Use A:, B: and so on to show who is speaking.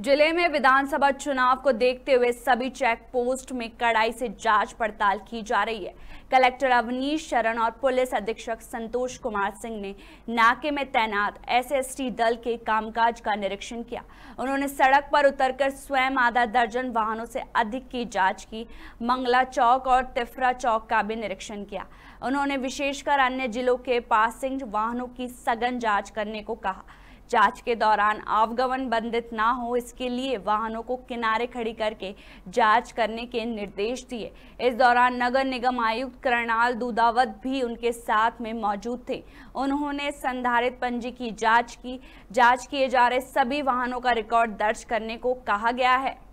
A: जिले में विधानसभा चुनाव को देखते हुए सभी चेक पोस्ट में कड़ाई से जांच पड़ताल की जा रही है कलेक्टर अवनीश शरण और पुलिस अधीक्षक संतोष कुमार सिंह ने नाके में तैनात एसएसटी दल के कामकाज का निरीक्षण किया उन्होंने सड़क पर उतरकर स्वयं आधा दर्जन वाहनों से अधिक की जांच की मंगला चौक और तिफरा चौक का भी निरीक्षण किया उन्होंने विशेषकर अन्य जिलों के पासिंग वाहनों की सघन जाँच करने को कहा जांच के दौरान आवागमन बंधित ना हो इसके लिए वाहनों को किनारे खड़ी करके जांच करने के निर्देश दिए इस दौरान नगर निगम आयुक्त करणाल दुदावत भी उनके साथ में मौजूद थे उन्होंने संधारित पंजी की जाँच की जाँच किए जा रहे सभी वाहनों का रिकॉर्ड दर्ज करने को कहा गया है